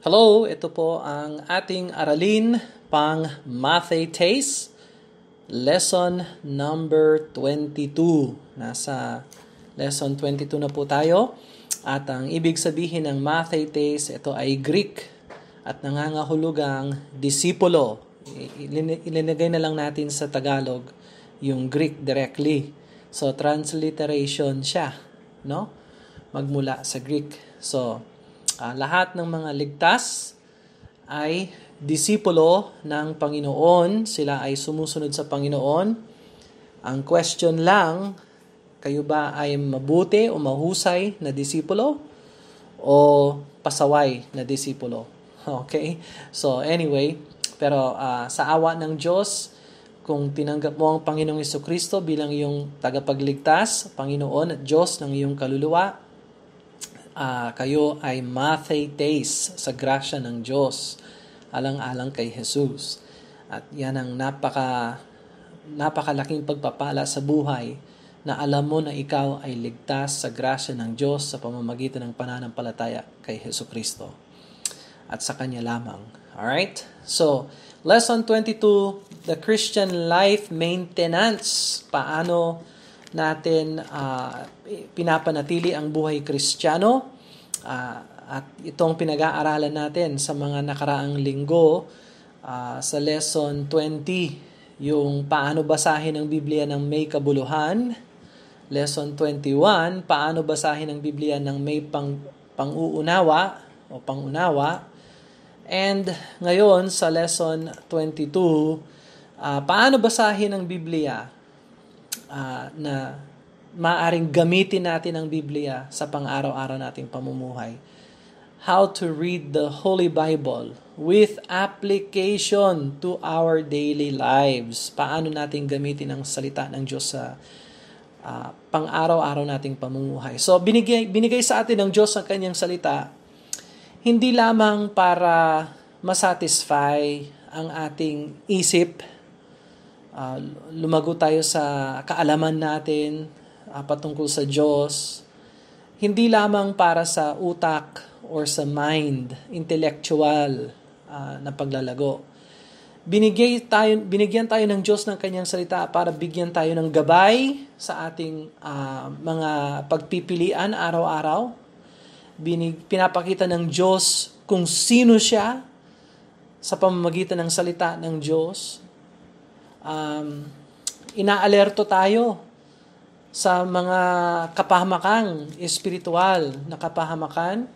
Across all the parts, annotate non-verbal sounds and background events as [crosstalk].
Hello, ito po ang ating aralin pang Mathetes lesson number 22. Nasa lesson 22 na po tayo. At ang ibig sabihin ng Mathetes, ito ay Greek at nangangahulugang disipulo. Ilinagay na lang natin sa Tagalog yung Greek directly. So transliteration siya, no? Magmula sa Greek. So Uh, lahat ng mga ligtas ay disipulo ng Panginoon. Sila ay sumusunod sa Panginoon. Ang question lang, kayo ba ay mabuti o mahusay na disipulo o pasaway na disipulo? [laughs] Okay? So anyway, pero uh, sa awa ng Diyos, kung tinanggap mo ang Panginoong Kristo bilang iyong tagapagligtas, Panginoon at Diyos ng iyong kaluluwa, uh, kayo ay matheites sa grasya ng Diyos alang-alang kay Jesus. At yan ang napaka napakalaking pagpapala sa buhay na alam mo na ikaw ay ligtas sa grasya ng Diyos sa pamamagitan ng pananampalataya kay Heso Kristo at sa Kanya lamang. Alright? So, lesson 22, the Christian life maintenance. Paano natin uh, pinapanatili ang buhay kristyano uh, ah, at itong pinag-aaralan natin sa mga nakaraang linggo uh, sa lesson 20 yung paano basahin ang Biblia ng may kabuluhan lesson 21 paano basahin ang Biblia ng may pang, pang panguunawa o pangunawa and ngayon sa lesson 22 uh, paano basahin ang Biblia uh, na maaring gamitin natin ang Biblia sa pang-araw-araw nating pamumuhay. How to read the Holy Bible with application to our daily lives. Paano natin gamitin ang salita ng Diyos sa uh, pang-araw-araw nating pamumuhay. So binigay binigay sa atin ng Diyos ang kanyang salita hindi lamang para masatisfy ang ating isip uh, lumago tayo sa kaalaman natin uh, patungkol sa Diyos, hindi lamang para sa utak or sa mind, intellectual uh, na paglalago. Binigay tayo, binigyan tayo ng Diyos ng kanyang salita para bigyan tayo ng gabay sa ating uh, mga pagpipilian araw-araw. Binig, pinapakita ng Diyos kung sino siya sa pamamagitan ng salita ng Diyos um, inaalerto tayo sa mga kapahamakang espiritual na kapahamakan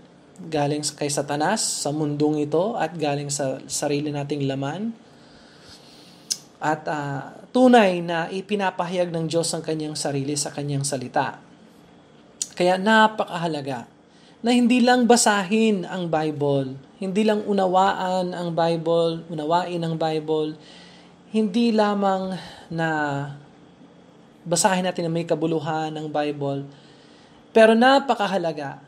galing kay Satanas sa mundong ito at galing sa sarili nating laman. At uh, tunay na ipinapahayag ng Diyos ang kanyang sarili sa kanyang salita. Kaya napakahalaga na hindi lang basahin ang Bible, hindi lang unawaan ang Bible, unawain ang Bible, hindi lamang na basahin natin na may kabuluhan ng Bible, pero napakahalaga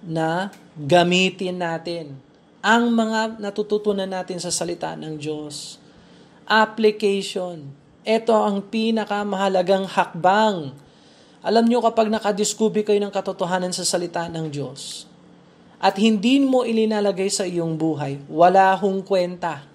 na gamitin natin ang mga natututunan natin sa salita ng Diyos. Application. Ito ang pinakamahalagang hakbang. Alam nyo kapag nakadiskubi kayo ng katotohanan sa salita ng Diyos at hindi mo ilinalagay sa iyong buhay, wala hong kwenta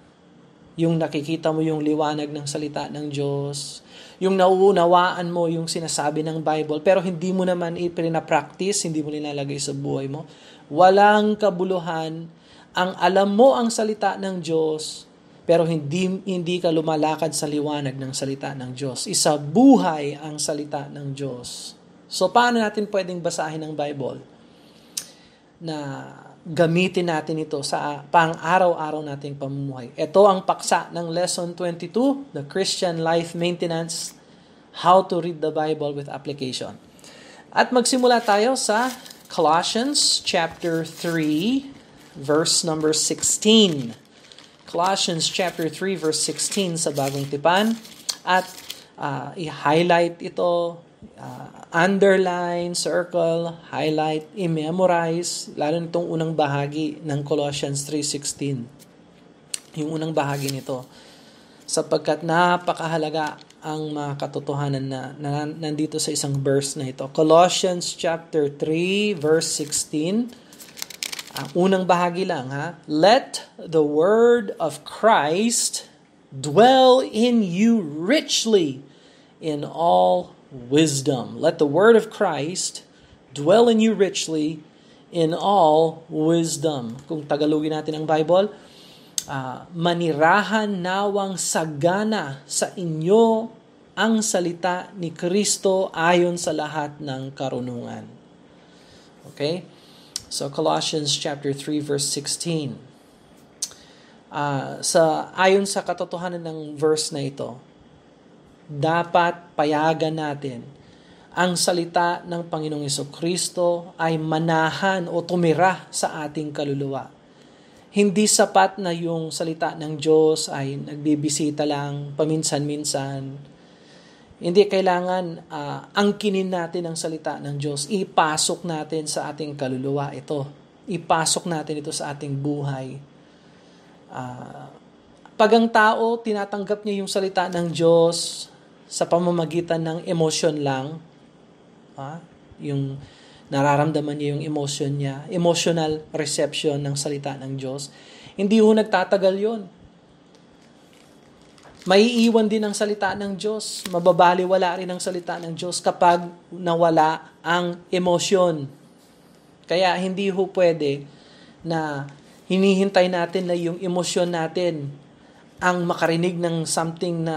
yung nakikita mo yung liwanag ng salita ng Diyos, yung nauunawaan mo yung sinasabi ng Bible, pero hindi mo naman ipinapractice, hindi mo nilalagay sa buhay mo, walang kabuluhan, ang alam mo ang salita ng Diyos, pero hindi, hindi ka lumalakad sa liwanag ng salita ng Diyos. Isa buhay ang salita ng Diyos. So, paano natin pwedeng basahin ang Bible? Na gamitin natin ito sa pang-araw-araw nating pamumuhay. Ito ang paksa ng Lesson 22, The Christian Life Maintenance, How to Read the Bible with Application. At magsimula tayo sa Colossians chapter 3, verse number 16. Colossians chapter 3 verse 16 sa Bagong Tipan at uh, i-highlight ito, uh, underline, circle, highlight, i-memorize, lalo nitong unang bahagi ng Colossians 3.16. Yung unang bahagi nito. Sapagkat napakahalaga ang mga katotohanan na, na nandito sa isang verse na ito. Colossians chapter 3 verse 16. Ang ah, unang bahagi lang ha. Let the word of Christ dwell in you richly in all wisdom. Let the word of Christ dwell in you richly in all wisdom. Kung tagalogin natin ang Bible, uh, manirahan nawang sagana sa inyo ang salita ni Kristo ayon sa lahat ng karunungan. Okay? So Colossians chapter 3 verse 16. Uh, ah, sa ayon sa katotohanan ng verse na ito, dapat payagan natin ang salita ng Panginoong Kristo ay manahan o tumira sa ating kaluluwa. Hindi sapat na yung salita ng Diyos ay nagbibisita lang paminsan-minsan. Hindi kailangan uh, angkinin natin ang salita ng Diyos. Ipasok natin sa ating kaluluwa ito. Ipasok natin ito sa ating buhay. Uh, pag ang tao tinatanggap niya yung salita ng Diyos, sa pamamagitan ng emotion lang. Ha? Yung nararamdaman niya yung emotion niya, emotional reception ng salita ng Diyos. Hindi ho nagtatagal yon. Maiiwan din ang salita ng Diyos. Mababaliwala rin ang salita ng Diyos kapag nawala ang emotion Kaya hindi ho pwede na hinihintay natin na yung emosyon natin ang makarinig ng something na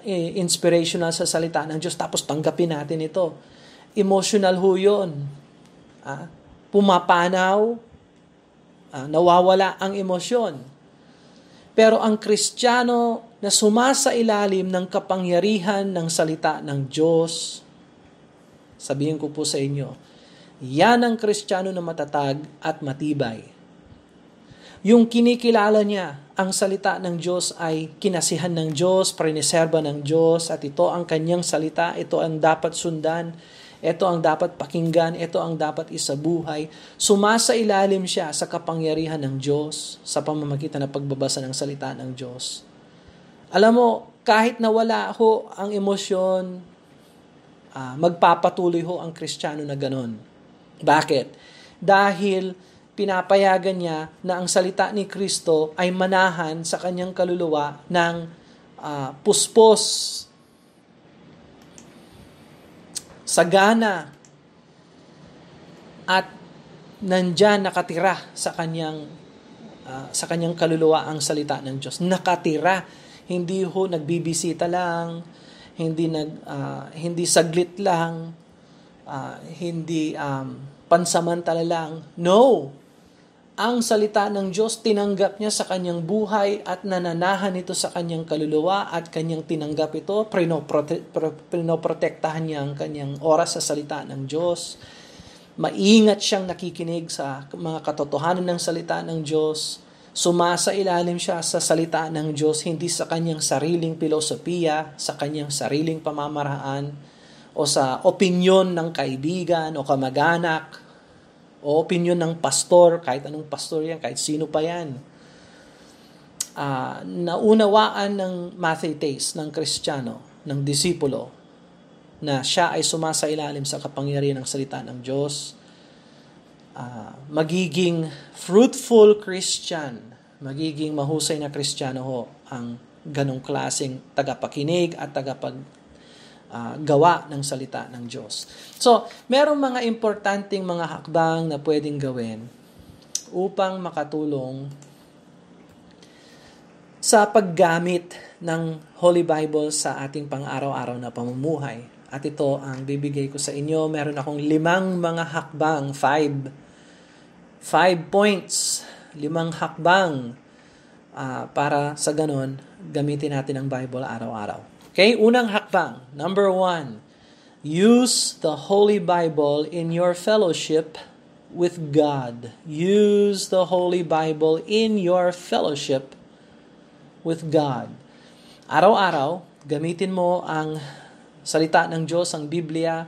eh, inspirational sa salita ng Diyos tapos tanggapin natin ito. Emotional ho yun. Ah, pumapanaw, ah, nawawala ang emosyon. Pero ang Kristiyano na sumasa ilalim ng kapangyarihan ng salita ng Diyos, sabihin ko po sa inyo, yan ang Kristiyano na matatag at matibay. Yung kinikilala niya ang salita ng Diyos ay kinasihan ng Diyos, priniserba ng Diyos, at ito ang kanyang salita, ito ang dapat sundan, ito ang dapat pakinggan, ito ang dapat isabuhay. Sumasa ilalim siya sa kapangyarihan ng Diyos sa pamamagitan ng pagbabasa ng salita ng Diyos. Alam mo, kahit nawala ho ang emosyon, uh, magpapatuloy ho ang kristyano na ganun. Bakit? Dahil pinapayagan niya na ang salita ni Kristo ay manahan sa kanyang kaluluwa ng uh, puspos, sagana, at nandyan nakatira sa kanyang uh, sa kanyang kaluluwa ang salita ng Diyos. Nakatira, hindi ho nagbibisita lang, hindi nag uh, hindi saglit lang, uh, hindi um, pansamantala lang. No, ang salita ng Diyos, tinanggap niya sa kanyang buhay at nananahan ito sa kanyang kaluluwa at kanyang tinanggap ito, prinoprotektahan niya ang kanyang oras sa salita ng Diyos. Maingat siyang nakikinig sa mga katotohanan ng salita ng Diyos. Sumasa ilalim siya sa salita ng Diyos, hindi sa kanyang sariling pilosopiya, sa kanyang sariling pamamaraan, o sa opinyon ng kaibigan o kamag-anak, o opinion ng pastor, kahit anong pastor yan, kahit sino pa yan, uh, naunawaan ng Mathetes, ng Kristiyano, ng disipulo, na siya ay sumasailalim sa kapangyarihan ng salita ng Diyos, uh, magiging fruitful Christian, magiging mahusay na Kristiyano ho ang ganong klaseng tagapakinig at tagapag uh, gawa ng salita ng Diyos. So, merong mga importanteng mga hakbang na pwedeng gawin upang makatulong sa paggamit ng Holy Bible sa ating pang-araw-araw na pamumuhay. At ito ang bibigay ko sa inyo. Meron akong limang mga hakbang, five, five points, limang hakbang uh, para sa ganon gamitin natin ang Bible araw-araw. Okay, unang hakbang. Number one, use the Holy Bible in your fellowship with God. Use the Holy Bible in your fellowship with God. Araw-araw, gamitin mo ang salita ng Diyos, ang Biblia,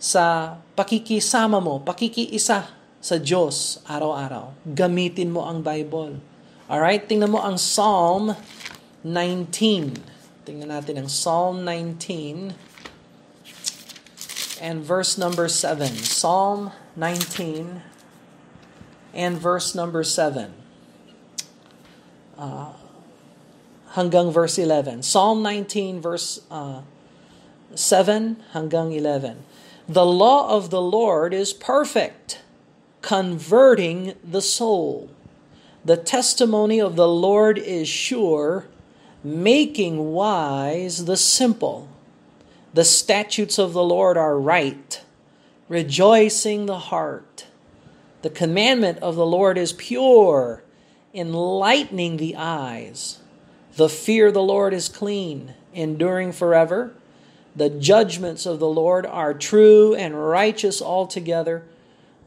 sa pakikisama mo, pakikiisa sa Diyos araw-araw. Gamitin mo ang Bible. Alright, tingnan mo ang Psalm 19. Tingnan natin ang Psalm 19 and verse number 7. Psalm 19 and verse number 7. Uh, hanggang verse 11. Psalm 19 verse uh, 7 hanggang 11. The law of the Lord is perfect, converting the soul. The testimony of the Lord is sure, making wise the simple. The statutes of the Lord are right, rejoicing the heart. The commandment of the Lord is pure, enlightening the eyes. The fear of the Lord is clean, enduring forever. The judgments of the Lord are true and righteous altogether.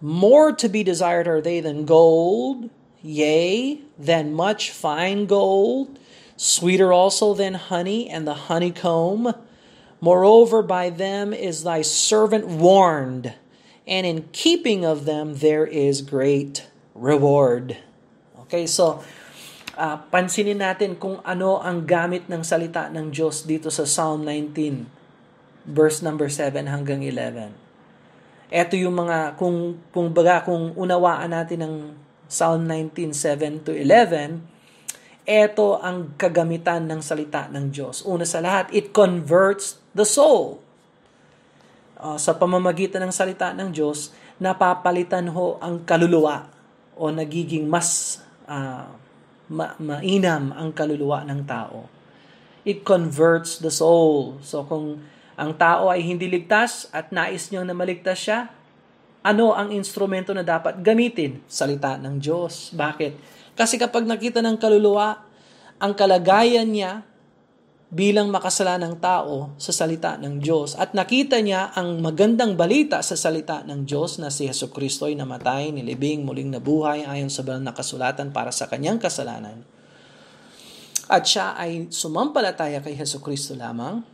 More to be desired are they than gold, yea, than much fine gold sweeter also than honey and the honeycomb. Moreover, by them is thy servant warned, and in keeping of them there is great reward. Okay, so uh, pansinin natin kung ano ang gamit ng salita ng Diyos dito sa Psalm 19, verse number 7 hanggang 11. Ito yung mga, kung, kung baga, kung unawaan natin ng Psalm 19, 7 to 11, ito ang kagamitan ng salita ng Diyos. Una sa lahat, it converts the soul. Uh, sa pamamagitan ng salita ng Diyos, napapalitan ho ang kaluluwa o nagiging mas uh, ma- mainam ang kaluluwa ng tao. It converts the soul. So kung ang tao ay hindi ligtas at nais niyang na maligtas siya, ano ang instrumento na dapat gamitin? Salita ng Diyos. Bakit? Kasi kapag nakita ng kaluluwa ang kalagayan niya bilang makasalanang tao sa salita ng Diyos at nakita niya ang magandang balita sa salita ng Diyos na si Yesu Kristo ay namatay, nilibing, muling nabuhay ayon sa banal na kasulatan para sa kanyang kasalanan. At siya ay sumampalataya kay Yesu Kristo lamang,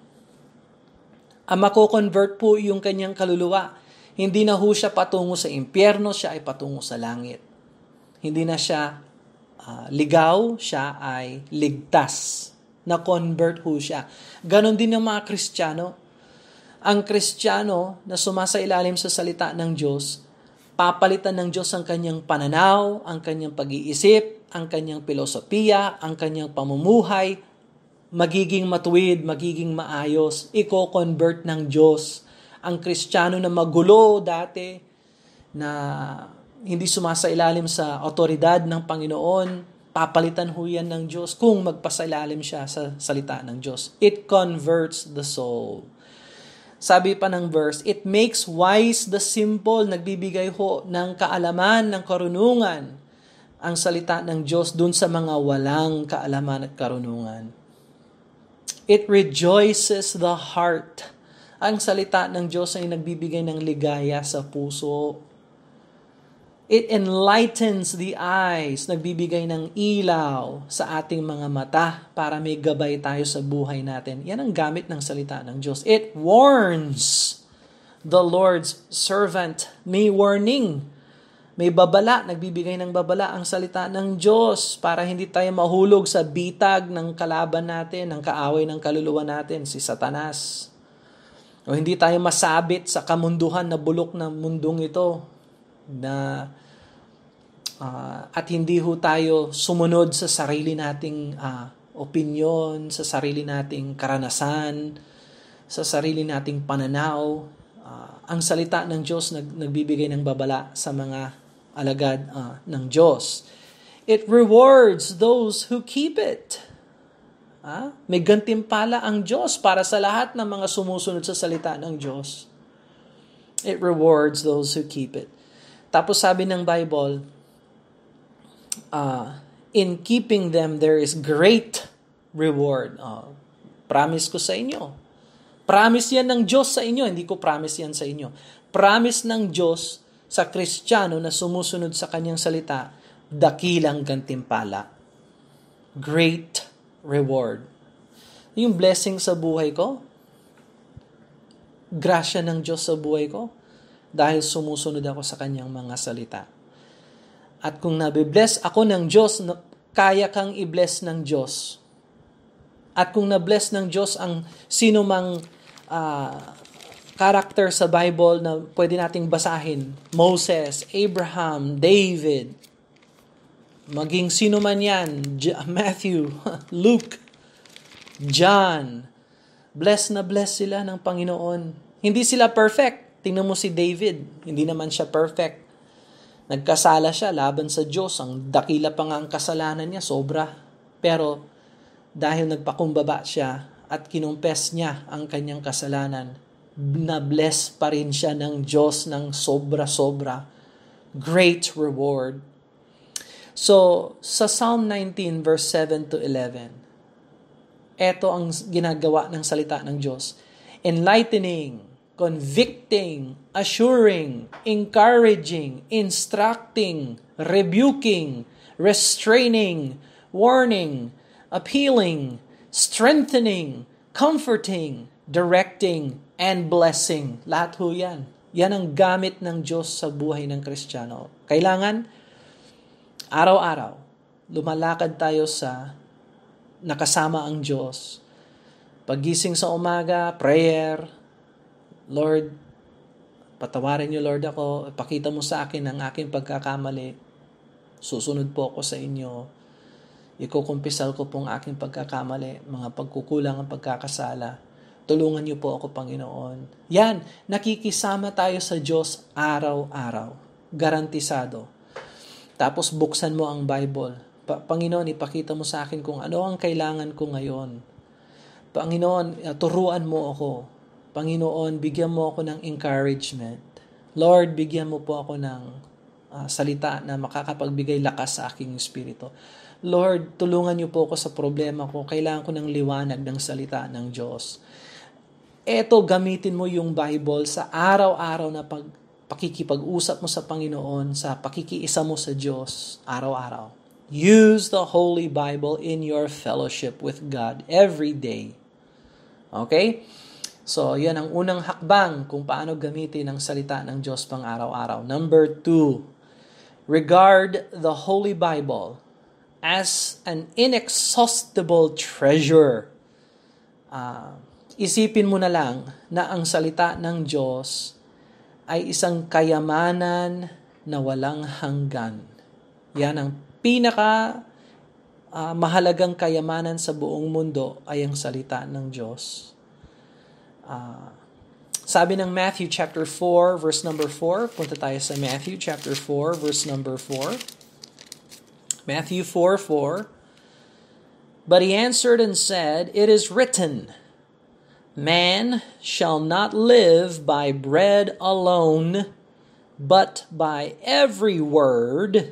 ang ah, mako-convert po yung kanyang kaluluwa. Hindi na ho siya patungo sa impyerno, siya ay patungo sa langit. Hindi na siya Ah, ligaw, siya ay ligtas. Na-convert ho siya. Ganon din ng mga Kristiyano. Ang Kristiyano na sumasailalim sa salita ng Diyos, papalitan ng Diyos ang kanyang pananaw, ang kanyang pag-iisip, ang kanyang filosofiya, ang kanyang pamumuhay, magiging matuwid, magiging maayos, iko-convert ng Diyos. Ang Kristiyano na magulo dati, na hindi sumasailalim sa otoridad ng Panginoon, papalitan ho yan ng Diyos kung magpasailalim siya sa salita ng Diyos. It converts the soul. Sabi pa ng verse, it makes wise the simple, nagbibigay ho ng kaalaman, ng karunungan, ang salita ng Diyos dun sa mga walang kaalaman at karunungan. It rejoices the heart. Ang salita ng Diyos ay nagbibigay ng ligaya sa puso It enlightens the eyes, nagbibigay ng ilaw sa ating mga mata para may gabay tayo sa buhay natin. Yan ang gamit ng salita ng Diyos. It warns the Lord's servant. May warning. May babala, nagbibigay ng babala ang salita ng Diyos para hindi tayo mahulog sa bitag ng kalaban natin, ng kaaway ng kaluluwa natin, si Satanas. O hindi tayo masabit sa kamunduhan na bulok ng mundong ito na Ah, at hindi ho tayo sumunod sa sarili nating uh, ah, opinion, sa sarili nating karanasan, sa sarili nating pananaw. Uh, ang salita ng Diyos nag, nagbibigay ng babala sa mga alagad uh, ng Diyos. It rewards those who keep it. Ah, may gantimpala ang Diyos para sa lahat ng mga sumusunod sa salita ng Diyos. It rewards those who keep it. Tapos sabi ng Bible, uh, in keeping them there is great reward. Uh, promise ko sa inyo. Promise yan ng Diyos sa inyo, hindi ko promise yan sa inyo. Promise ng Diyos sa Kristiyano na sumusunod sa kanyang salita, dakilang gantimpala. Great reward. Yung blessing sa buhay ko, grasya ng Diyos sa buhay ko, dahil sumusunod ako sa kanyang mga salita. At kung nabibless ako ng Diyos, kaya kang i-bless ng Diyos. At kung na-bless ng Diyos ang sino mang uh, character sa Bible na pwede nating basahin, Moses, Abraham, David, maging sino man yan, [laughs] Matthew, Luke, John, blessed na blessed sila ng Panginoon. Hindi sila perfect. Tingnan mo si David, hindi naman siya perfect. Nagkasala siya laban sa Diyos. Ang dakila pa nga ang kasalanan niya, sobra. Pero dahil nagpakumbaba siya at kinumpes niya ang kanyang kasalanan, na-bless pa rin siya ng Diyos ng sobra-sobra. Great reward. So, sa Psalm 19 verse 7 to 11, eto ang ginagawa ng salita ng Diyos. Enlightening convicting, assuring, encouraging, instructing, rebuking, restraining, warning, appealing, strengthening, comforting, directing, and blessing. Lahat ho yan. Yan ang gamit ng Diyos sa buhay ng Kristiyano. Kailangan, araw-araw, lumalakad tayo sa nakasama ang Diyos. Pagising sa umaga, prayer, Lord, patawarin niyo Lord ako, pakita mo sa akin ang aking pagkakamali, susunod po ako sa inyo, ikukumpisal ko pong aking pagkakamali, mga pagkukulang ang pagkakasala. Tulungan niyo po ako, Panginoon. Yan, nakikisama tayo sa Diyos araw-araw. Garantisado. Tapos buksan mo ang Bible. Pa- Panginoon, ipakita mo sa akin kung ano ang kailangan ko ngayon. Panginoon, turuan mo ako. Panginoon, bigyan mo ako ng encouragement. Lord, bigyan mo po ako ng uh, salita na makakapagbigay lakas sa aking espiritu. Lord, tulungan niyo po ako sa problema ko. Kailangan ko ng liwanag ng salita ng Diyos. Eto, gamitin mo yung Bible sa araw-araw na pag, pakikipag-usap mo sa Panginoon, sa pakikiisa mo sa Diyos araw-araw. Use the Holy Bible in your fellowship with God every day. Okay? So, yan ang unang hakbang kung paano gamitin ang salita ng Diyos pang araw-araw. Number two, regard the Holy Bible as an inexhaustible treasure. Uh, isipin mo na lang na ang salita ng Diyos ay isang kayamanan na walang hanggan. Yan ang pinaka uh, mahalagang kayamanan sa buong mundo ay ang salita ng Diyos. Uh, sabi ng Matthew chapter 4 verse number 4, punta tayo sa Matthew chapter 4 verse number 4. Matthew 4, 4. But he answered and said, It is written, Man shall not live by bread alone, but by every word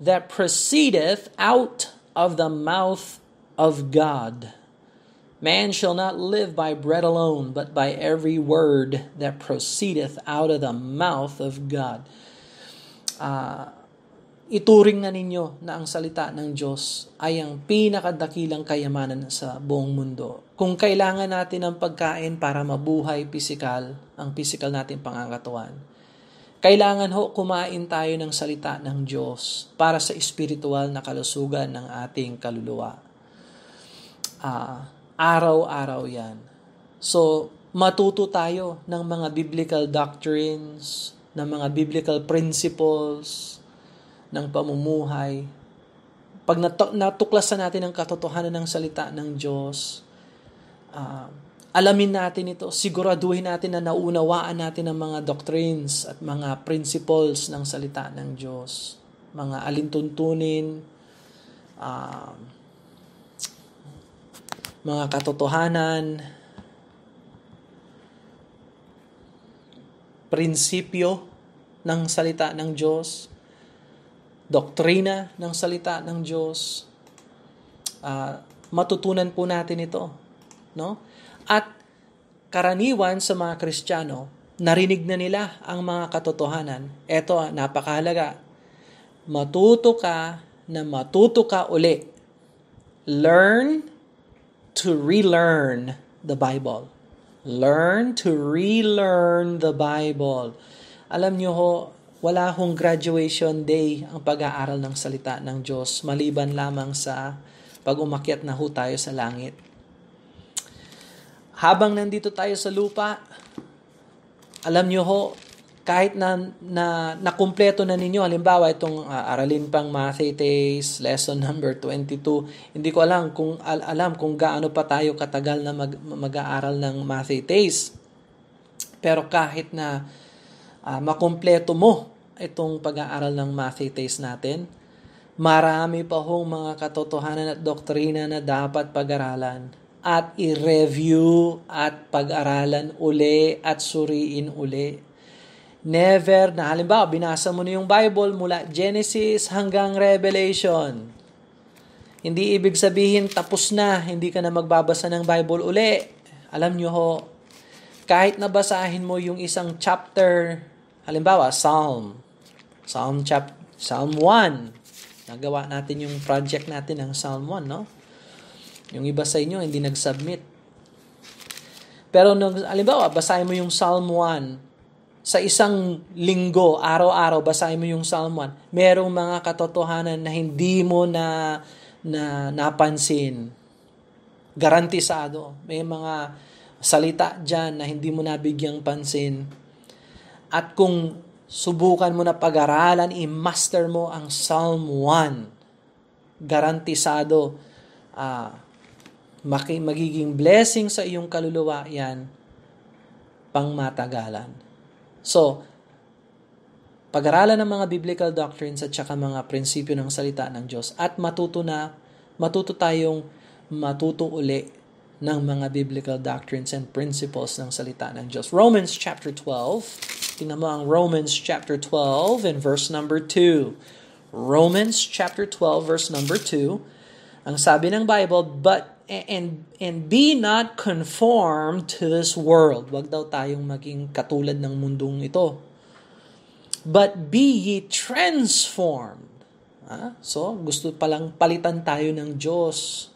that proceedeth out of the mouth of God. Man shall not live by bread alone, but by every word that proceedeth out of the mouth of God. Uh, ituring na ninyo na ang salita ng Diyos ay ang pinakadakilang kayamanan sa buong mundo. Kung kailangan natin ng pagkain para mabuhay pisikal, ang pisikal natin pangangatuan. Kailangan ho kumain tayo ng salita ng Diyos para sa espiritual na kalusugan ng ating kaluluwa. Ah, uh, Araw-araw yan. So, matuto tayo ng mga biblical doctrines, ng mga biblical principles, ng pamumuhay. Pag natuklasan natin ang katotohanan ng salita ng Diyos, uh, alamin natin ito, siguraduhin natin na naunawaan natin ang mga doctrines at mga principles ng salita ng Diyos, mga alintuntunin, uh, mga katotohanan, prinsipyo ng salita ng Diyos, doktrina ng salita ng Diyos. Uh, matutunan po natin ito, no? At karaniwan sa mga Kristiyano, narinig na nila ang mga katotohanan. Ito, ah, napakahalaga. Matuto ka na matuto ka uli. Learn to relearn the Bible. Learn to relearn the Bible. Alam niyo ho, wala hong graduation day ang pag-aaral ng salita ng Diyos, maliban lamang sa pag umakyat na ho tayo sa langit. Habang nandito tayo sa lupa, alam niyo ho, kahit na, na kumpleto na ninyo, halimbawa itong uh, aralin pang Mathetes, lesson number 22, hindi ko alam kung al- alam kung gaano pa tayo katagal na mag, mag-aaral ng Mathetes. Pero kahit na uh, makumpleto mo itong pag-aaral ng Mathetes natin, marami pa hong mga katotohanan at doktrina na dapat pag-aralan at i-review at pag-aralan uli at suriin uli never na halimbawa binasa mo na yung Bible mula Genesis hanggang Revelation. Hindi ibig sabihin tapos na, hindi ka na magbabasa ng Bible uli. Alam nyo ho, kahit nabasahin mo yung isang chapter, halimbawa Psalm, Psalm chap Psalm 1. Nagawa natin yung project natin ng Psalm 1, no? Yung iba sa inyo hindi nag-submit. Pero nung, halimbawa, basahin mo yung Psalm 1, sa isang linggo, araw-araw, basahin mo yung Psalm 1, merong mga katotohanan na hindi mo na, na napansin. Garantisado. May mga salita dyan na hindi mo nabigyang pansin. At kung subukan mo na pag-aralan, i-master mo ang Psalm 1, garantisado, uh, ah, magiging blessing sa iyong kaluluwa yan pangmatagalan. So, pag-aralan ng mga biblical doctrines at saka mga prinsipyo ng salita ng Diyos at matuto na, matuto tayong matuto uli ng mga biblical doctrines and principles ng salita ng Diyos. Romans chapter 12, tingnan mo ang Romans chapter 12 and verse number 2. Romans chapter 12 verse number 2, ang sabi ng Bible, But and and be not conformed to this world. Wag daw tayong maging katulad ng mundong ito. But be ye transformed. Ah, so, gusto palang palitan tayo ng Diyos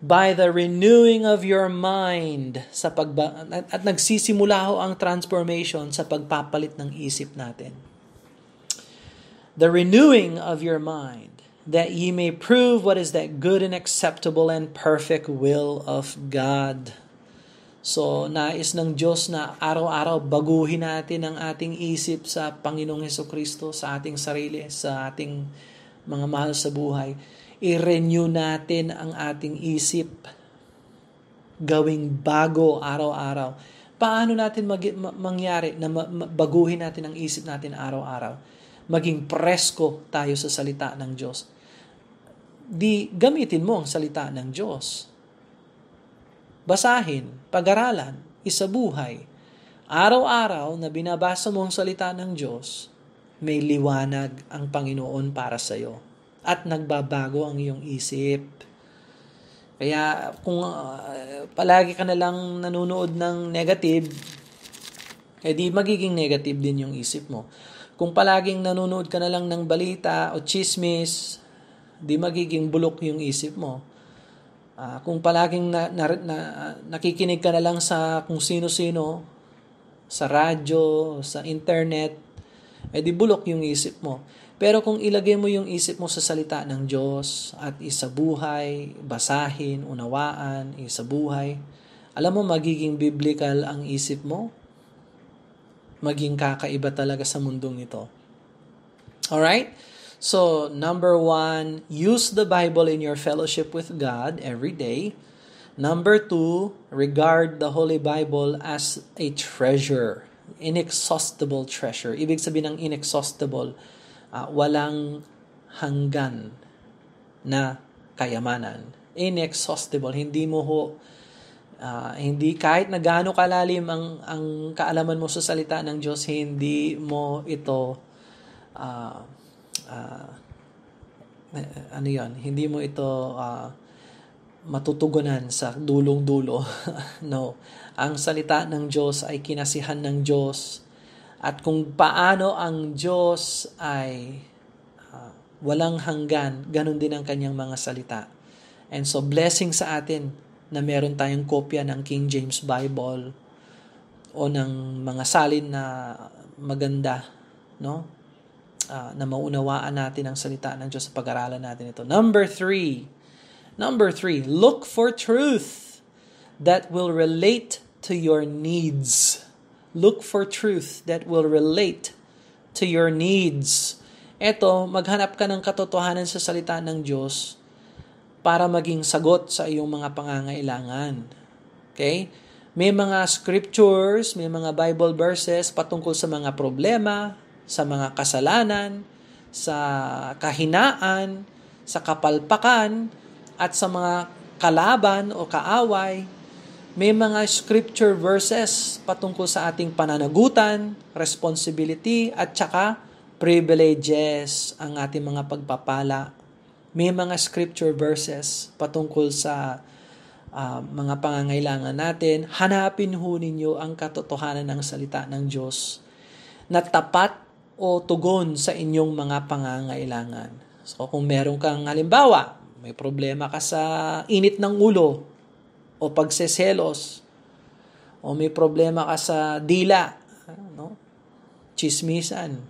by the renewing of your mind sa pagba at, at nagsisimula ho ang transformation sa pagpapalit ng isip natin. The renewing of your mind that ye may prove what is that good and acceptable and perfect will of God. So, nais ng Diyos na araw-araw baguhin natin ang ating isip sa Panginoong Heso Kristo, sa ating sarili, sa ating mga mahal sa buhay. I-renew natin ang ating isip, gawing bago araw-araw. Paano natin mag- mangyari na baguhin natin ang isip natin araw-araw? maging presko tayo sa salita ng Diyos. Di gamitin mo ang salita ng Diyos. Basahin, pag-aralan, isabuhay. Araw-araw na binabasa mo ang salita ng Diyos, may liwanag ang Panginoon para sa iyo at nagbabago ang iyong isip. Kaya kung uh, palagi ka na lang nanonood ng negative, edi eh magiging negative din yung isip mo. Kung palaging nanonood ka na lang ng balita o chismis, di magiging bulok yung isip mo. Uh, kung palaging na, na, na, nakikinig ka na lang sa kung sino-sino, sa radyo, sa internet, eh di bulok yung isip mo. Pero kung ilagay mo yung isip mo sa salita ng Diyos at isabuhay, basahin, unawaan, isabuhay, alam mo magiging biblical ang isip mo, maging kakaiba talaga sa mundong ito. All right? So, number one, use the Bible in your fellowship with God every day. Number two, regard the Holy Bible as a treasure, inexhaustible treasure. Ibig sabihin ng inexhaustible, uh, walang hanggan na kayamanan. Inexhaustible, hindi mo ho Uh, hindi kahit na gaano kalalim ang ang kaalaman mo sa salita ng Diyos, hindi mo ito uh, uh, ano 'yon, hindi mo ito uh, matutugunan sa dulong-dulo. [laughs] no. Ang salita ng Diyos ay kinasihan ng Diyos at kung paano ang Diyos ay uh, walang hanggan, ganun din ang kanyang mga salita. And so blessing sa atin na meron tayong kopya ng King James Bible o ng mga salin na maganda, no? Uh, na maunawaan natin ang salita ng Diyos sa pag-aralan natin ito. Number three. Number three, look for truth that will relate to your needs. Look for truth that will relate to your needs. Ito, maghanap ka ng katotohanan sa salita ng Diyos para maging sagot sa iyong mga pangangailangan. Okay? May mga scriptures, may mga Bible verses patungkol sa mga problema, sa mga kasalanan, sa kahinaan, sa kapalpakan, at sa mga kalaban o kaaway. May mga scripture verses patungkol sa ating pananagutan, responsibility, at saka privileges ang ating mga pagpapala may mga scripture verses patungkol sa uh, mga pangangailangan natin. Hanapin ho ninyo ang katotohanan ng salita ng Diyos na tapat o tugon sa inyong mga pangangailangan. So kung meron kang halimbawa, may problema ka sa init ng ulo o pagseselos o may problema ka sa dila, no? chismisan,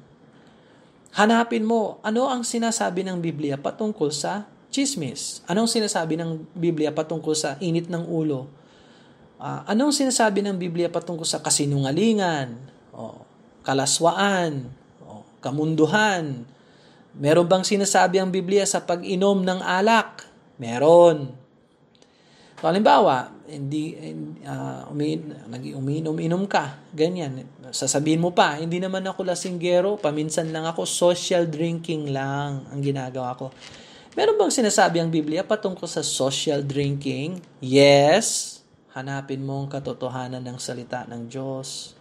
Hanapin mo, ano ang sinasabi ng Biblia patungkol sa chismis? Anong sinasabi ng Biblia patungkol sa init ng ulo? Uh, anong sinasabi ng Biblia patungkol sa kasinungalingan? O, kalaswaan? O, kamunduhan? Meron bang sinasabi ang Biblia sa pag-inom ng alak? Meron. So, halimbawa, hindi uh, umin, nag-uminom-inom ka, ganyan. Sasabihin mo pa, hindi naman ako lasinggero, paminsan lang ako, social drinking lang ang ginagawa ko. Meron bang sinasabi ang Biblia patungkol sa social drinking? Yes, hanapin mo ang katotohanan ng salita ng Diyos.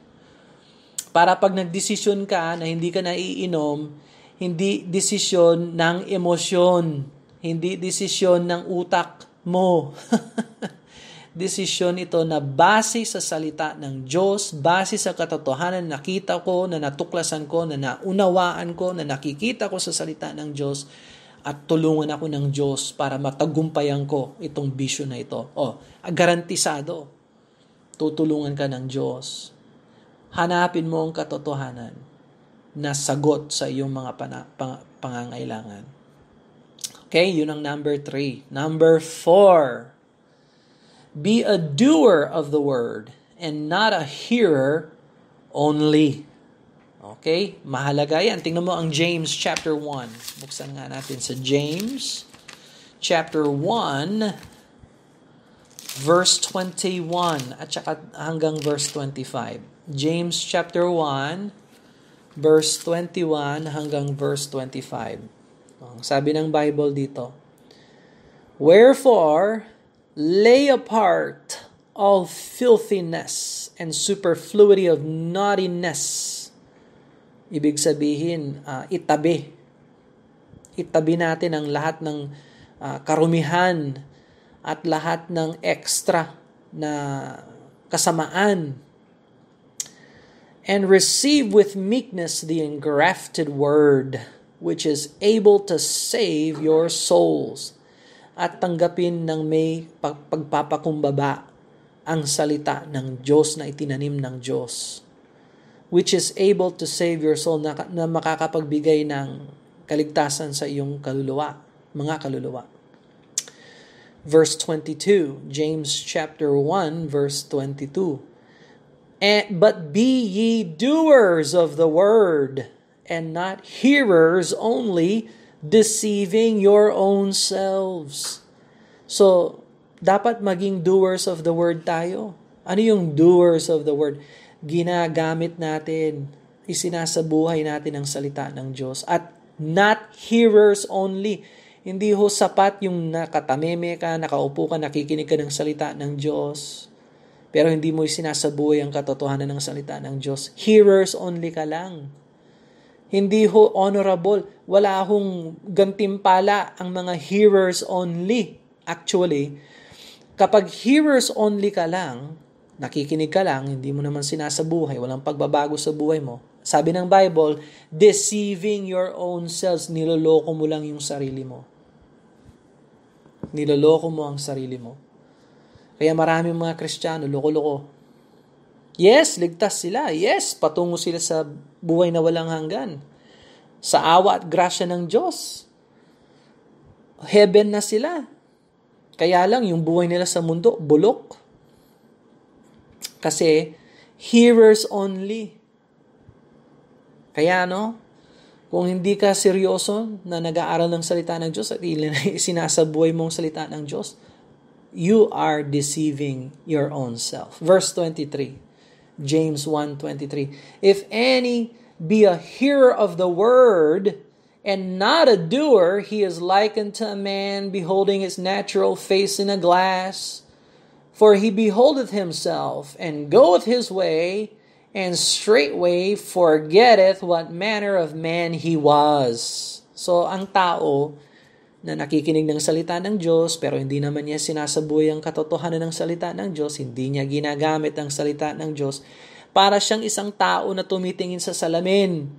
Para pag nagdesisyon ka na hindi ka naiinom, hindi desisyon ng emosyon, hindi desisyon ng utak mo. [laughs] desisyon ito na base sa salita ng Diyos, base sa katotohanan na nakita ko, na natuklasan ko, na naunawaan ko, na nakikita ko sa salita ng Diyos, at tulungan ako ng Diyos para matagumpayan ko itong bisyo na ito. O, garantisado, tutulungan ka ng Diyos. Hanapin mo ang katotohanan na sagot sa iyong mga pana- pang- pangangailangan. Okay, yun ang number three. Number four, Be a doer of the word and not a hearer only. Okay? Mahalaga yan. Tingnan mo ang James chapter 1. Buksan nga natin sa James chapter 1 verse 21 at saka hanggang verse 25. James chapter 1 verse 21 hanggang verse 25. Ang sabi ng Bible dito, Wherefore, Lay apart all filthiness and superfluity of naughtiness. Ibig sabihin, uh, itabi. Itabi natin ang lahat ng uh, karumihan at lahat ng extra na kasamaan. And receive with meekness the engrafted word, which is able to save your souls at tanggapin ng may pagpapakumbaba ang salita ng Diyos na itinanim ng Diyos which is able to save your soul na, na makakapagbigay ng kaligtasan sa iyong kaluluwa, mga kaluluwa. Verse 22, James chapter 1 verse 22. And, eh, but be ye doers of the word and not hearers only, deceiving your own selves. So, dapat maging doers of the word tayo. Ano yung doers of the word? Ginagamit natin, isinasabuhay natin ang salita ng Diyos. At not hearers only. Hindi ho sapat yung nakatameme ka, nakaupo ka, nakikinig ka ng salita ng Diyos. Pero hindi mo isinasabuhay ang katotohanan ng salita ng Diyos. Hearers only ka lang. Hindi ho honorable. Wala akong gantimpala ang mga hearers only. Actually, kapag hearers only ka lang, nakikinig ka lang, hindi mo naman sinasabuhay, walang pagbabago sa buhay mo. Sabi ng Bible, deceiving your own selves, niloloko mo lang yung sarili mo. Niloloko mo ang sarili mo. Kaya maraming mga Kristiyano, loko-loko. Yes, ligtas sila. Yes, patungo sila sa buhay na walang hanggan. Sa awa at grasya ng Diyos, heaven na sila. Kaya lang, yung buhay nila sa mundo, bulok. Kasi, hearers only. Kaya ano, kung hindi ka seryoso na nag-aaral ng salita ng Diyos at [laughs] sinasabuhay mong salita ng Diyos, you are deceiving your own self. Verse 23. James 1:23. If any be a hearer of the word and not a doer, he is likened to a man beholding his natural face in a glass. For he beholdeth himself and goeth his way, and straightway forgetteth what manner of man he was. So ang tao na nakikinig ng salita ng Diyos pero hindi naman niya sinasabuhay ang katotohanan ng salita ng Diyos, hindi niya ginagamit ang salita ng Diyos, para siyang isang tao na tumitingin sa salamin.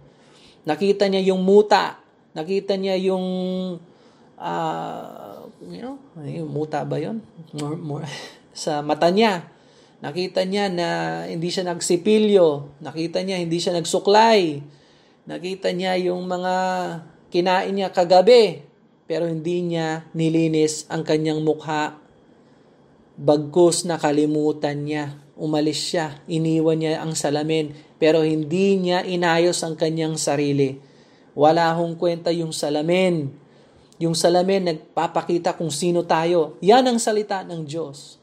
Nakita niya yung muta, nakita niya yung uh, you know, yung muta ba 'yon? More, more [laughs] sa mata niya. Nakita niya na hindi siya nagsipilyo, nakita niya hindi siya nagsuklay. Nakita niya yung mga kinain niya kagabi, pero hindi niya nilinis ang kanyang mukha. Bagkus nakalimutan niya. Umalis siya, iniwan niya ang salamin, pero hindi niya inayos ang kanyang sarili. Wala hong kwenta yung salamin. Yung salamin nagpapakita kung sino tayo. Yan ang salita ng Diyos.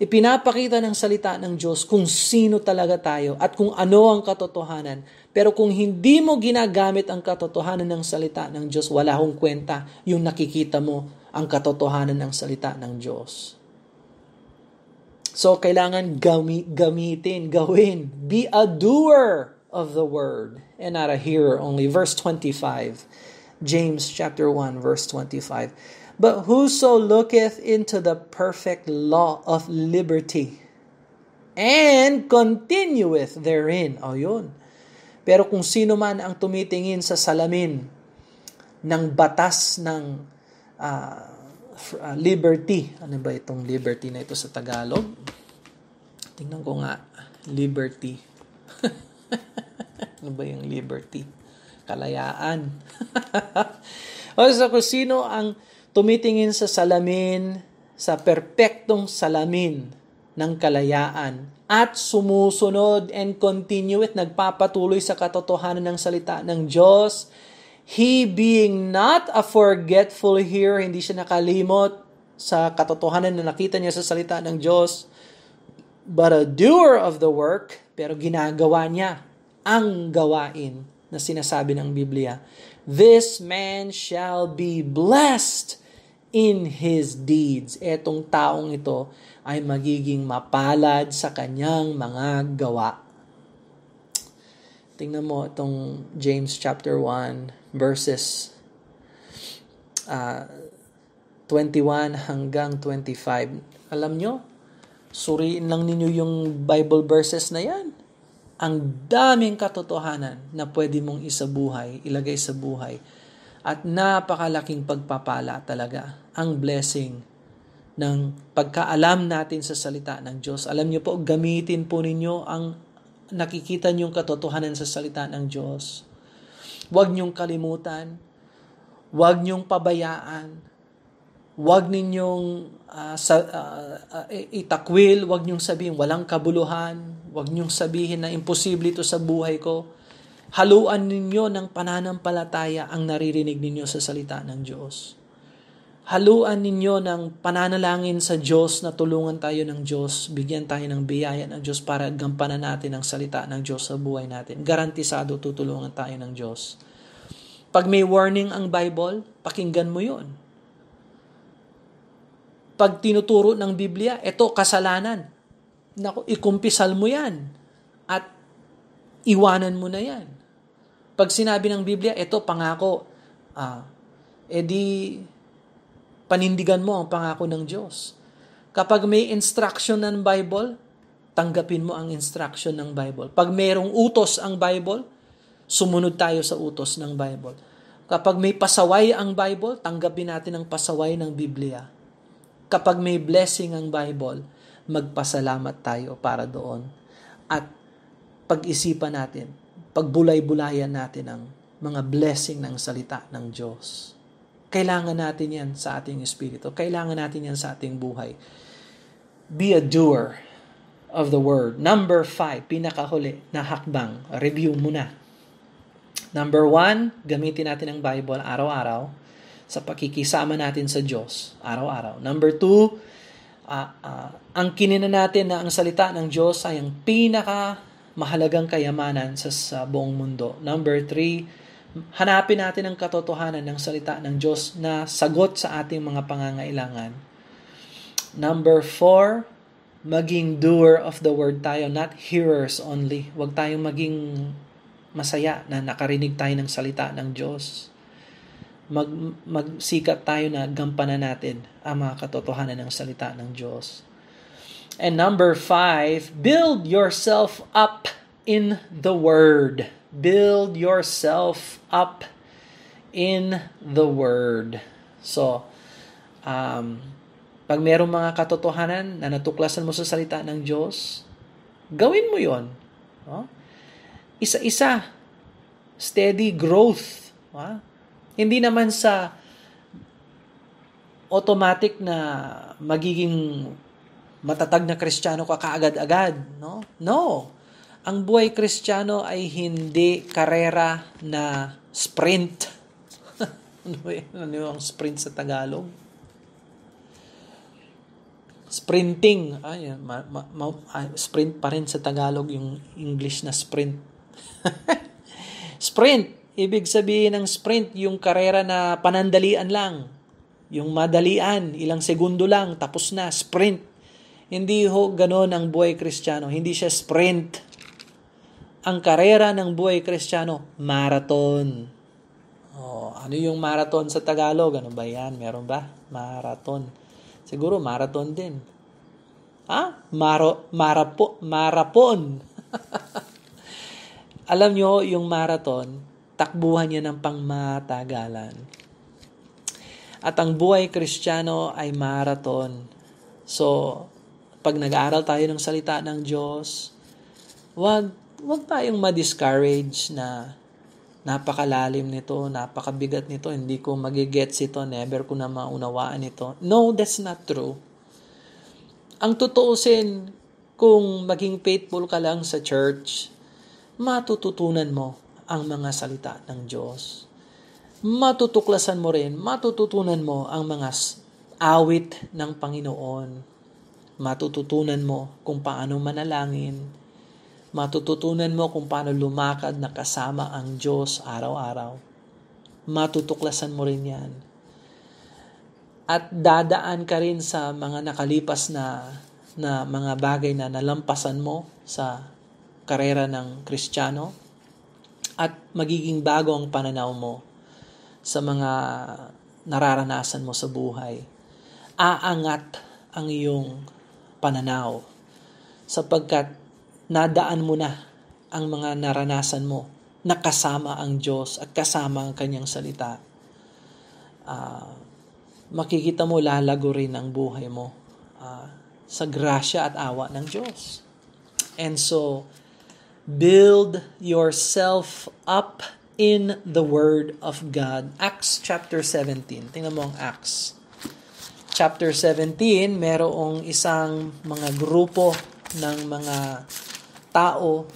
Ipinapakita ng salita ng Diyos kung sino talaga tayo at kung ano ang katotohanan pero kung hindi mo ginagamit ang katotohanan ng salita ng Diyos, wala hong kwenta yung nakikita mo ang katotohanan ng salita ng Diyos. So, kailangan gami- gamitin, gawin. Be a doer of the word and not a hearer only. Verse 25, James chapter 1, verse 25. But whoso looketh into the perfect law of liberty and continueth therein, o yun, pero kung sino man ang tumitingin sa salamin ng batas ng uh, liberty, ano ba itong liberty na ito sa Tagalog? Tingnan ko nga, liberty. [laughs] ano ba yung liberty? Kalayaan. [laughs] o sa kung sino ang tumitingin sa salamin, sa perpektong salamin ng kalayaan at sumusunod and continue it, nagpapatuloy sa katotohanan ng salita ng Diyos. He being not a forgetful here, hindi siya nakalimot sa katotohanan na nakita niya sa salita ng Diyos, but a doer of the work, pero ginagawa niya ang gawain na sinasabi ng Biblia. This man shall be blessed in his deeds. Etong taong ito ay magiging mapalad sa kanyang mga gawa. Tingnan mo itong James chapter 1 verses uh, ah, 21 hanggang 25. Alam nyo, suriin lang ninyo yung Bible verses na yan. Ang daming katotohanan na pwede mong isabuhay, ilagay sa buhay. At napakalaking pagpapala talaga ang blessing ng pagkaalam natin sa salita ng Diyos. Alam niyo po, gamitin po ninyo ang nakikita niyong katotohanan sa salita ng Diyos. Huwag niyong kalimutan. Huwag niyong pabayaan. Huwag ninyong uh, sa, uh, itakwil. Huwag niyong sabihin walang kabuluhan. Huwag niyong sabihin na imposible ito sa buhay ko. Haluan ninyo ng pananampalataya ang naririnig ninyo sa salita ng Diyos haluan ninyo ng pananalangin sa Diyos na tulungan tayo ng Diyos, bigyan tayo ng biyaya ng Diyos para gampanan natin ang salita ng Diyos sa buhay natin. Garantisado tutulungan tayo ng Diyos. Pag may warning ang Bible, pakinggan mo yun. Pag tinuturo ng Biblia, eto kasalanan. Naku, ikumpisal mo yan. At iwanan mo na yan. Pag sinabi ng Biblia, eto pangako. Ah, edi eh Panindigan mo ang pangako ng Diyos. Kapag may instruction ng Bible, tanggapin mo ang instruction ng Bible. Pag mayroong utos ang Bible, sumunod tayo sa utos ng Bible. Kapag may pasaway ang Bible, tanggapin natin ang pasaway ng Biblia. Kapag may blessing ang Bible, magpasalamat tayo para doon. At pag-isipan natin, pagbulay-bulayan natin ang mga blessing ng salita ng Diyos. Kailangan natin yan sa ating espiritu. Kailangan natin yan sa ating buhay. Be a doer of the word. Number five, pinakahuli na hakbang. Review muna. Number one, gamitin natin ang Bible araw-araw sa pakikisama natin sa Diyos araw-araw. Number two, uh, uh, ang kinina natin na ang salita ng Diyos ay ang pinaka mahalagang kayamanan sa, sa buong mundo. Number three, hanapin natin ang katotohanan ng salita ng Diyos na sagot sa ating mga pangangailangan. Number four, maging doer of the word tayo, not hearers only. Huwag tayong maging masaya na nakarinig tayo ng salita ng Diyos. Mag, magsikat tayo na gampanan natin ang mga katotohanan ng salita ng Diyos. And number five, build yourself up in the Word build yourself up in the Word. So, um, pag merong mga katotohanan na natuklasan mo sa salita ng Diyos, gawin mo yon. No? Isa-isa, steady growth. ha? Hindi naman sa automatic na magiging matatag na kristyano ka kaagad-agad. No? No ang buhay kristyano ay hindi karera na sprint. [laughs] ano ba yun? Ano yung sprint sa Tagalog? Sprinting. Ay, ah, ma, ma, ma, ah, sprint pa rin sa Tagalog yung English na sprint. [laughs] sprint. Ibig sabihin ng sprint, yung karera na panandalian lang. Yung madalian, ilang segundo lang, tapos na, sprint. Hindi ho ganon ang buhay kristyano. Hindi siya sprint ang karera ng buhay kristyano? maraton. Oh, ano yung maraton sa Tagalog? Ano ba yan? Meron ba? Maraton. Siguro maraton din. Ha? Ah, maro, marapo, marapon. [laughs] Alam nyo, yung maraton, takbuhan niya ng pangmatagalan. At ang buhay kristyano ay maraton. So, pag nag-aaral tayo ng salita ng Diyos, wag huwag tayong ma-discourage na napakalalim nito, napakabigat nito, hindi ko magigets ito, never ko na maunawaan ito. No, that's not true. Ang tutuusin, kung maging faithful ka lang sa church, matututunan mo ang mga salita ng Diyos. Matutuklasan mo rin, matututunan mo ang mga awit ng Panginoon. Matututunan mo kung paano manalangin, Matututunan mo kung paano lumakad na kasama ang Diyos araw-araw. Matutuklasan mo rin yan. At dadaan ka rin sa mga nakalipas na, na mga bagay na nalampasan mo sa karera ng Kristiyano. At magiging bago ang pananaw mo sa mga nararanasan mo sa buhay. Aangat ang iyong pananaw sapagkat nadaan mo na ang mga naranasan mo na kasama ang Diyos at kasama ang kanyang salita. Uh, makikita mo lalago rin ang buhay mo uh, sa grasya at awa ng Diyos. And so, build yourself up in the Word of God. Acts chapter 17. Tingnan mo ang Acts. Chapter 17, merong isang mga grupo ng mga tao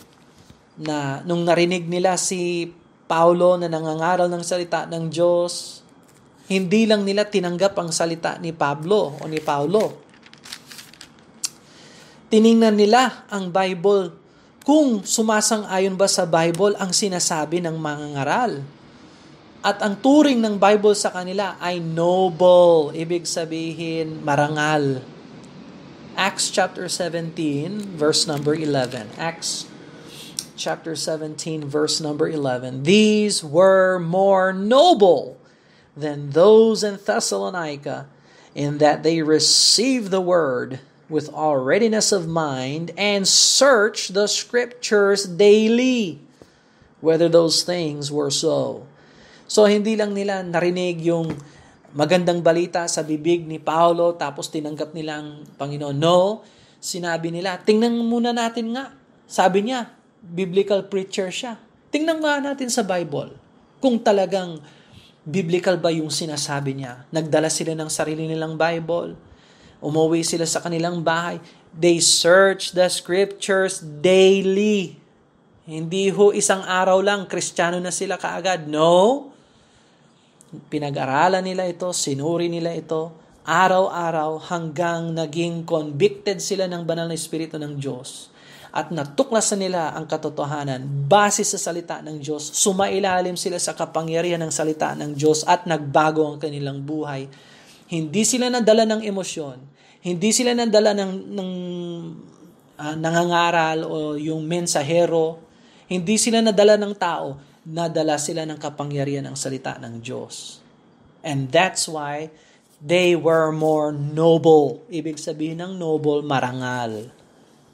na nung narinig nila si Paulo na nangangaral ng salita ng Diyos, hindi lang nila tinanggap ang salita ni Pablo o ni Paulo. Tiningnan nila ang Bible kung sumasang-ayon ba sa Bible ang sinasabi ng mga ngaral. At ang turing ng Bible sa kanila ay noble, ibig sabihin marangal. Acts chapter 17, verse number 11. Acts chapter 17, verse number 11. These were more noble than those in Thessalonica, in that they received the word with all readiness of mind and searched the scriptures daily whether those things were so. So hindi lang nila narinig yung magandang balita sa bibig ni Paolo tapos tinanggap nilang Panginoon. No, sinabi nila, tingnan muna natin nga. Sabi niya, biblical preacher siya. Tingnan nga natin sa Bible kung talagang biblical ba yung sinasabi niya. Nagdala sila ng sarili nilang Bible. Umuwi sila sa kanilang bahay. They search the scriptures daily. Hindi ho isang araw lang, kristyano na sila kaagad. No, pinag-aralan nila ito, sinuri nila ito, araw-araw hanggang naging convicted sila ng banal na Espiritu ng Diyos at natuklasan nila ang katotohanan base sa salita ng Diyos. Sumailalim sila sa kapangyarihan ng salita ng Diyos at nagbago ang kanilang buhay. Hindi sila nadala ng emosyon. Hindi sila nadala ng, ng uh, nangangaral o yung mensahero. Hindi sila nadala ng tao nadala sila ng kapangyarihan ng salita ng Diyos. And that's why they were more noble. Ibig sabihin ng noble, marangal.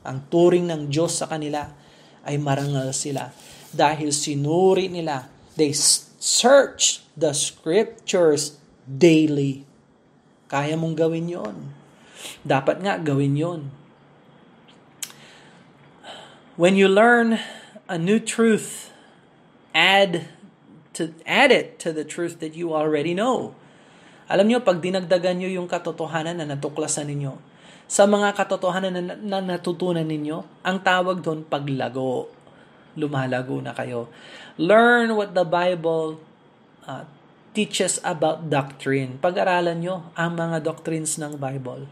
Ang turing ng Diyos sa kanila ay marangal sila. Dahil sinuri nila, they search the scriptures daily. Kaya mong gawin yon. Dapat nga gawin yon. When you learn a new truth, add to add it to the truth that you already know. Alam niyo pag dinagdagan niyo yung katotohanan na natuklasan ninyo sa mga katotohanan na, na natutunan ninyo, ang tawag doon paglago. Lumalago na kayo. Learn what the Bible uh, teaches about doctrine. Pag-aralan nyo ang mga doctrines ng Bible.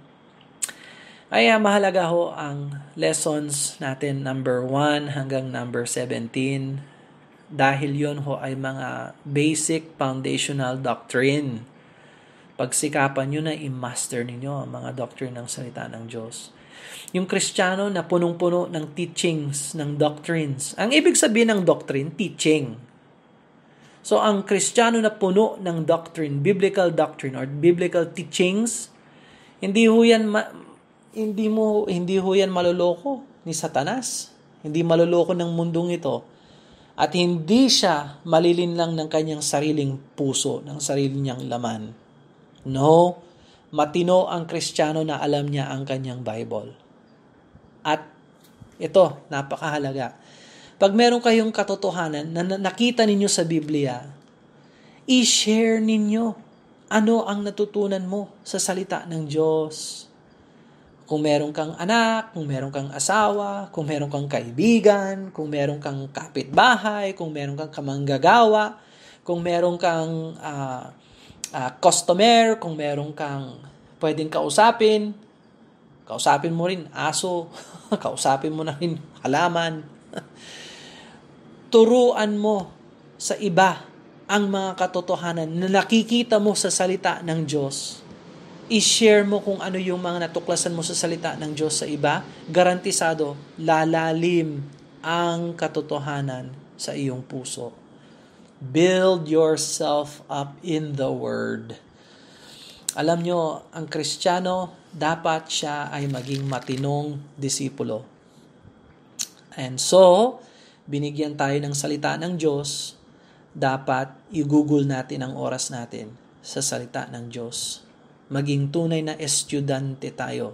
Kaya mahalaga ho ang lessons natin number 1 hanggang number 17 dahil yon ho ay mga basic foundational doctrine. Pagsikapan nyo na i-master ninyo ang mga doctrine ng salita ng Diyos. Yung Kristiyano na punong-puno ng teachings, ng doctrines. Ang ibig sabihin ng doctrine, teaching. So ang Kristiyano na puno ng doctrine, biblical doctrine or biblical teachings, hindi ho yan ma- hindi mo hindi ho yan maloloko ni Satanas. Hindi maloloko ng mundong ito at hindi siya lang ng kanyang sariling puso, ng sarili niyang laman. No, matino ang kristyano na alam niya ang kanyang Bible. At ito, napakahalaga. Pag meron kayong katotohanan na nakita ninyo sa Biblia, i-share ninyo ano ang natutunan mo sa salita ng Diyos. Kung meron kang anak, kung meron kang asawa, kung meron kang kaibigan, kung meron kang kapitbahay, kung meron kang kamanggagawa, kung meron kang uh, uh, customer, kung meron kang pwedeng kausapin, kausapin mo rin aso, [laughs] kausapin mo na rin halaman. Turuan mo sa iba ang mga katotohanan na nakikita mo sa salita ng Diyos i-share mo kung ano yung mga natuklasan mo sa salita ng Diyos sa iba, garantisado lalalim ang katotohanan sa iyong puso. Build yourself up in the Word. Alam nyo, ang Kristiyano, dapat siya ay maging matinong disipulo. And so, binigyan tayo ng salita ng Diyos, dapat i-google natin ang oras natin sa salita ng Diyos Maging tunay na estudyante tayo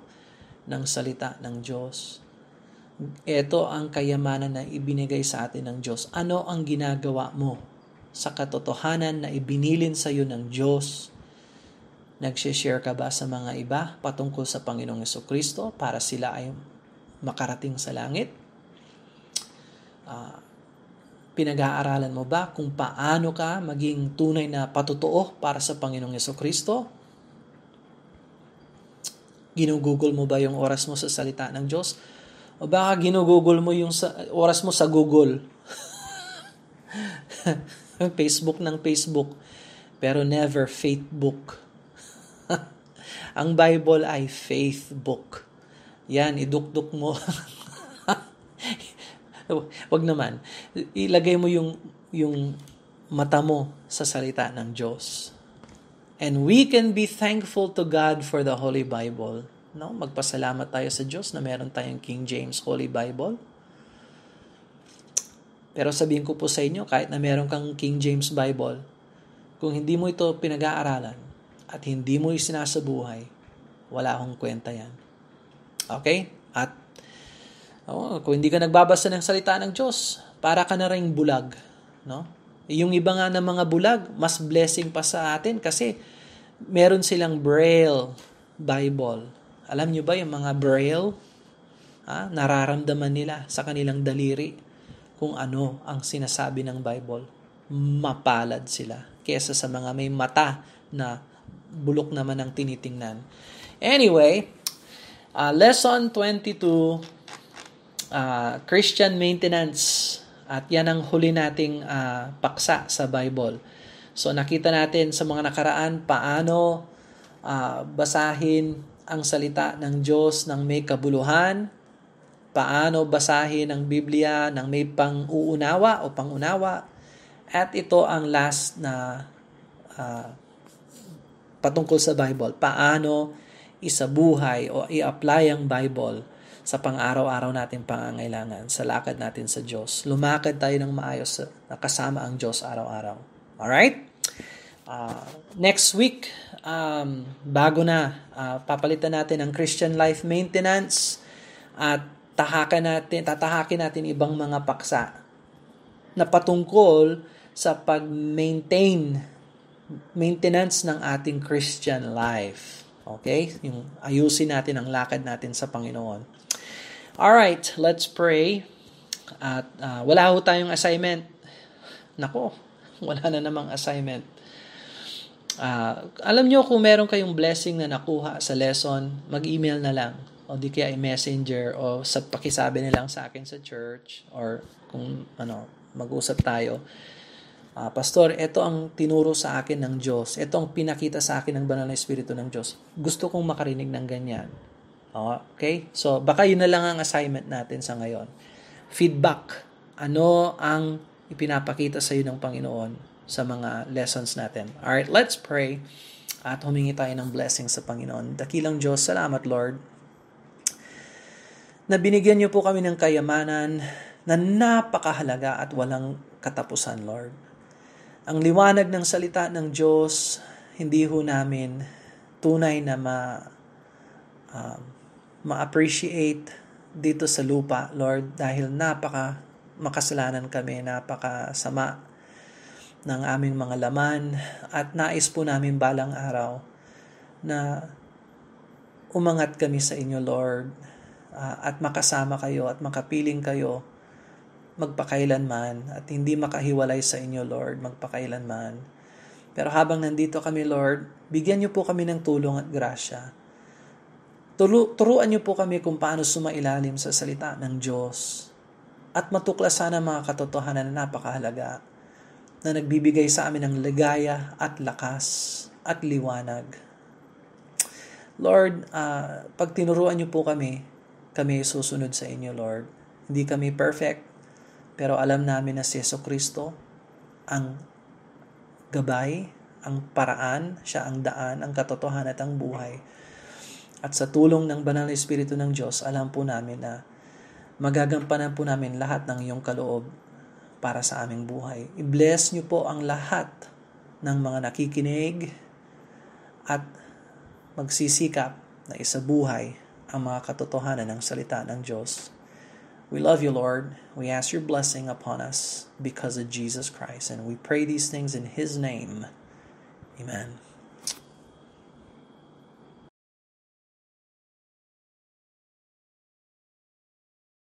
ng salita ng Diyos. Ito ang kayamanan na ibinigay sa atin ng Diyos. Ano ang ginagawa mo sa katotohanan na ibinilin sa iyo ng Diyos? Nagsishare ka ba sa mga iba patungkol sa Panginoong Yeso Kristo para sila ay makarating sa langit? Uh, pinag-aaralan mo ba kung paano ka maging tunay na patutuo para sa Panginoong Yeso Kristo? Ginugugol mo ba yung oras mo sa salita ng Diyos? O baka ginugugol mo yung sa, oras mo sa Google. [laughs] Facebook ng Facebook. Pero never Facebook. [laughs] Ang Bible ay faith book. Yan, idukduk mo. [laughs] Wag naman. Ilagay mo yung yung mata mo sa salita ng Diyos. And we can be thankful to God for the Holy Bible. No, magpasalamat tayo sa Diyos na meron tayong King James Holy Bible. Pero sabihin ko po sa inyo, kahit na meron kang King James Bible, kung hindi mo ito pinag-aaralan at hindi mo isinasabuhay, wala akong kwenta yan. Okay? At oh, kung hindi ka nagbabasa ng salita ng Diyos, para ka na rin bulag. No? Yung iba nga ng mga bulag, mas blessing pa sa atin kasi meron silang braille Bible. Alam nyo ba yung mga braille? Ha? Nararamdaman nila sa kanilang daliri kung ano ang sinasabi ng Bible. Mapalad sila kesa sa mga may mata na bulok naman ang tinitingnan. Anyway, uh, lesson 22, uh, Christian maintenance at yan ang huli nating uh, paksa sa Bible. So nakita natin sa mga nakaraan paano uh, basahin ang salita ng Diyos ng may kabuluhan, paano basahin ang Biblia ng may pang-uunawa o pang-unawa, at ito ang last na uh, patungkol sa Bible. Paano isabuhay o i-apply ang Bible sa pang-araw-araw nating pangangailangan, sa lakad natin sa Diyos. Lumakad tayo ng maayos na kasama ang Diyos araw-araw. Alright? Uh, next week, um, bago na, uh, papalitan natin ang Christian Life Maintenance at tahakan natin, tatahakin natin ibang mga paksa na patungkol sa pag-maintain maintenance ng ating Christian life. Okay? Yung ayusin natin ang lakad natin sa Panginoon. Alright, let's pray. At uh, wala ho tayong assignment. Nako, [laughs] wala na namang assignment. Uh, alam nyo kung meron kayong blessing na nakuha sa lesson, mag-email na lang. O di kaya i-messenger o sa, pakisabi na lang sa akin sa church or kung ano, mag-usap tayo. Uh, Pastor, ito ang tinuro sa akin ng Diyos. Ito ang pinakita sa akin ng Banal na Espiritu ng Diyos. Gusto kong makarinig ng ganyan Okay? So, baka yun na lang ang assignment natin sa ngayon. Feedback. Ano ang ipinapakita sa iyo ng Panginoon sa mga lessons natin? Alright, let's pray at humingi tayo ng blessing sa Panginoon. Dakilang Diyos, salamat Lord na binigyan niyo po kami ng kayamanan na napakahalaga at walang katapusan, Lord. Ang liwanag ng salita ng Diyos, hindi ho namin tunay na ma, um, ma-appreciate dito sa lupa, Lord, dahil napaka makasalanan kami, napaka sama ng aming mga laman at nais po namin balang araw na umangat kami sa inyo, Lord, uh, at makasama kayo at makapiling kayo magpakailanman at hindi makahiwalay sa inyo, Lord, magpakailanman. Pero habang nandito kami, Lord, bigyan niyo po kami ng tulong at grasya Tulu- turuan niyo po kami kung paano sumailalim sa salita ng Diyos at matuklasan ang mga katotohanan na napakahalaga na nagbibigay sa amin ng ligaya at lakas at liwanag. Lord, uh, pag tinuruan niyo po kami, kami susunod sa inyo, Lord. Hindi kami perfect, pero alam namin na si Yeso Kristo ang gabay, ang paraan, siya ang daan, ang katotohanan at ang buhay at sa tulong ng Banal na Espiritu ng Diyos, alam po namin na magagampanan po namin lahat ng iyong kaloob para sa aming buhay. I-bless niyo po ang lahat ng mga nakikinig at magsisikap na isabuhay ang mga katotohanan ng salita ng Diyos. We love you, Lord. We ask your blessing upon us because of Jesus Christ. And we pray these things in his name. Amen.